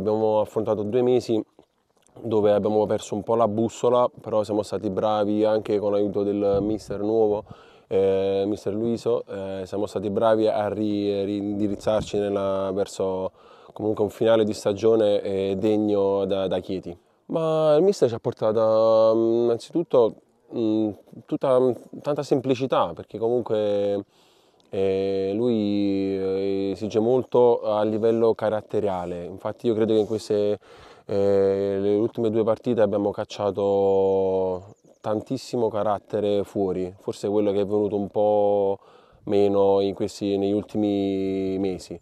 Abbiamo affrontato due mesi dove abbiamo perso un po' la bussola, però siamo stati bravi anche con l'aiuto del mister nuovo, eh, mister Luiso, eh, siamo stati bravi a ri, rindirizzarci nella, verso comunque un finale di stagione eh, degno da, da, Chieti. Ma il mister ci ha portato mm, innanzitutto mh, mm, tutta, tanta semplicità, perché comunque eh, lui esige molto a livello caratteriale, infatti io credo che in queste eh, ultime due partite abbiamo cacciato tantissimo carattere fuori, forse quello che è venuto un po' meno questi, negli ultimi mesi.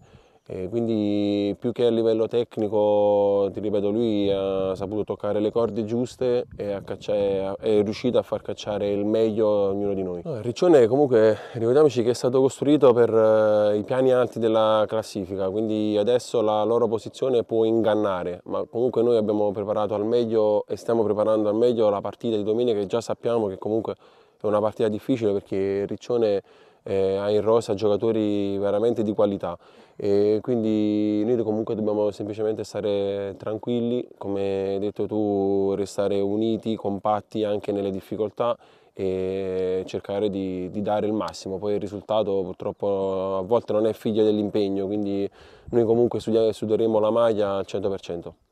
E quindi più che a livello tecnico, ti ripeto, lui ha saputo toccare le corde giuste e cacciare, è riuscito a far cacciare il meglio a ognuno di noi. Il Riccione comunque, ricordiamoci che è stato costruito per eh, i piani alti della classifica, quindi adesso la loro posizione può ingannare, ma comunque noi abbiamo preparato al meglio e stiamo preparando al meglio la partita di domenica che già sappiamo che comunque è una partita difficile perché Riccione eh, ha in rosa giocatori veramente di qualità. E quindi noi comunque dobbiamo semplicemente stare tranquilli, come hai detto tu, restare uniti, compatti anche nelle difficoltà e cercare di, di, dare il massimo. Poi il risultato purtroppo a volte non è figlio dell'impegno, quindi noi comunque studieremo la maglia al 100%.